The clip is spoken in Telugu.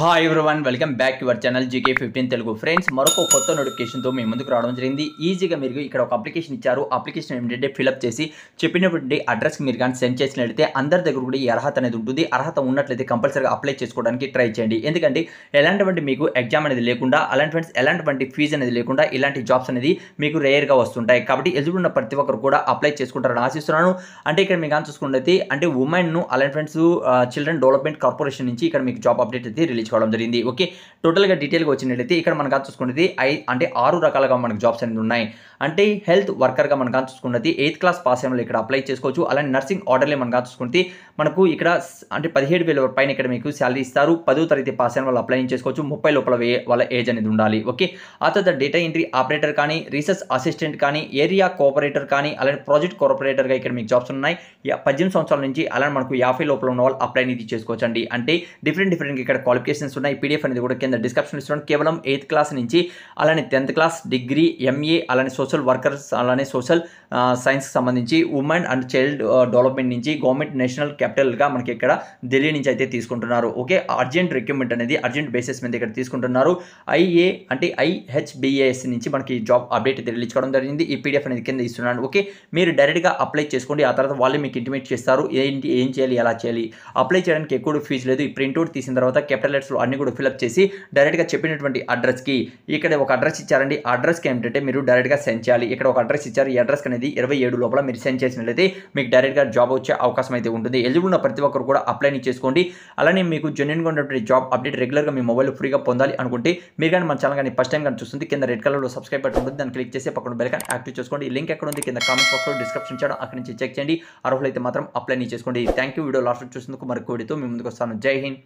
hi one welcome back your channel GK fifteen Telugu friends మరొక కొత్త నోటిఫికేషన్తో మీ ముందుకు రావడం జరిగింది ఈజీగా మీరు ఇక్కడ ఒక అప్లికేషన్ ఇచ్చారు అప్లికేషన్ ఏంటంటే ఫిలప్ చేసి చెప్పినటువంటి అడ్రస్కి మీరు కానీ సెండ్ చేసినట్లయితే అందరి దగ్గర కూడా ఈ అర్హత అనేది ఉంటుంది అర్హత ఉన్నట్లయితే కంపల్సరీగా అప్లై చేసుకోవడానికి ట్రై చేయండి ఎందుకంటే ఎలాంటివంటి మీకు ఎగ్జామ్ అనేది లేకుండా అలాంటి ఫ్రెండ్స్ ఎలాంటివంటి ఫీజు అనేది లేకుండా ఇలాంటి జాబ్స్ అనేది మీకు రేర్గా వస్తుంటాయి కాబట్టి ఉన్న ప్రతి ఒక్కరు కూడా అప్లై చేసుకుంటారని ఆశిస్తున్నాను అంటే ఇక్కడ మీకు కానీ చూసుకున్నట్లయితే అంటే ఉమెన్ను అలాంటి ఫ్రెండ్స్ చిల్డ్రన్ డెవలప్మెంట్ కార్పొరేషన్ నుంచి ఇక్కడ మీకు జాబ్ అప్డేట్ అయితే రిలీజ్ చేయించుకోవడం జరిగింది ఓకే టోటల్గా డీటెయిల్గా వచ్చినట్లయితే ఇక్కడ మనకు చూసుకున్నది ఐ అంటే ఆరు రకాలుగా మనకు జాబ్స్ అనేది ఉన్నాయి అంటే హెల్త్ వర్కర్గా మనకు చూసుకున్నది ఎయిత్ క్లాస్ పాస్ అయిన ఇక్కడ అప్లై చేసుకోవచ్చు అలానే నర్సింగ్ ఆర్డర్లే మనకు చూసుకుంటే మనకు ఇక్కడ అంటే పదిహేడు వేల పైన ఇక్కడ మీకు శాలరీ ఇస్తారు పదో తరగతి పాస్ అయిన వాళ్ళు అప్లై చేసుకోవచ్చు ముప్పై లోపల వాళ్ళ ఏజ్ అనేది ఉండాలి ఓకే ఆ తర్వాత డేటా ఎంట్రీ ఆపరేటర్ కానీ రీసెర్చ్ అసిస్టెంట్ కానీ ఏరియా కోఆపరేటర్ కానీ అలానే ప్రాజెక్ట్ కోఆపరేటర్గా ఇక్కడ మీకు జాబ్స్ ఉన్నాయి పద్దెనిమిది సంవత్సరాల నుంచి అలానే మనకు యాభై లోపల ఉన్న వాళ్ళు అప్లై అనేది చేసుకోవచ్చు అంటే డిఫరెంట్ డిఫరెంట్ ఇక్కడ క్వాలిఫికేషన్ నోటిఫికేషన్స్ ఉన్నాయి పీడిఎఫ్ అనేది కూడా కింద డిస్క్రిప్షన్ ఇస్తున్నాను కేవలం ఎయిత్ క్లాస్ నుంచి అలానే టెన్త్ క్లాస్ డిగ్రీ ఎంఏ అలానే సోషల్ వర్కర్స్ అలానే సోషల్ సైన్స్కి సంబంధించి ఉమెన్ అండ్ చైల్డ్ డెవలప్మెంట్ నుంచి గవర్నమెంట్ నేషనల్ క్యాపిటల్గా మనకి ఇక్కడ ఢిల్లీ నుంచి అయితే తీసుకుంటున్నారు ఓకే అర్జెంట్ రిక్రూట్మెంట్ అనేది అర్జెంట్ బేసిస్ మీద ఇక్కడ తీసుకుంటున్నారు ఐఏ అంటే ఐహెచ్బిఏఎస్ నుంచి మనకి జాబ్ అప్డేట్ తెలియచుకోవడం జరిగింది ఈ పీడిఎఫ్ అనేది కింద ఇస్తున్నాను ఓకే మీరు డైరెక్ట్గా అప్లై చేసుకోండి ఆ తర్వాత వాళ్ళే మీకు ఇంటిమేట్ చేస్తారు ఏంటి ఏం చేయాలి ఎలా చేయాలి అప్లై చేయడానికి ఎక్కువ ఫీజు లేదు ఈ ప్రింట్అవుట్ తీసిన తర్వాత క్యాపిటల్ అవుట్లెట్స్లో అన్ని కూడా ఫిలప్ చేసి డైరెక్ట్గా చెప్పినటువంటి అడ్రస్కి ఇక్కడ ఒక అడ్రస్ ఇచ్చారండి అడ్రస్కి ఏంటంటే మీరు డైరెక్ట్గా సెండ్ చేయాలి ఇక్కడ ఒక అడ్రస్ ఇచ్చారు ఈ అడ్రస్ అనేది ఇరవై ఏడు లోపల మీరు సెండ్ చేసినట్లయితే మీకు డైరెక్ట్గా జాబ్ వచ్చే అవకాశం అయితే ఉంటుంది ఎలిజిబుల్ ఉన్న ప్రతి ఒక్కరు కూడా అప్లైని చేసుకోండి అలానే మీకు జెన్యున్గా ఉన్నటువంటి జాబ్ అప్డేట్ రెగ్యులర్గా మీ మొబైల్ ఫ్రీగా పొందాలి అనుకుంటే మీరు కానీ మన ఛానల్ కానీ ఫస్ట్ టైం కానీ చూస్తుంది కింద రెడ్ కలర్లో సబ్స్క్రైబ్ బటన్ ఉంటుంది దాన్ని క్లిక్ చేసి పక్కన బెల్కన్ యాక్టివ్ చేసుకోండి లింక్ ఎక్కడ ఉంది కింద కామెంట్ బాక్స్లో డిస్క్రిప్షన్ చేయడం అక్కడి నుంచి చెక్ చేయండి అర్హులైతే మాత్రం అప్లైని చేసుకోండి థ్యాంక్ యూ వీడియో లాస్ట్ చూసినందుకు మరొక వీడియోతో మీ ముందుకు వస్తాను జై హింద్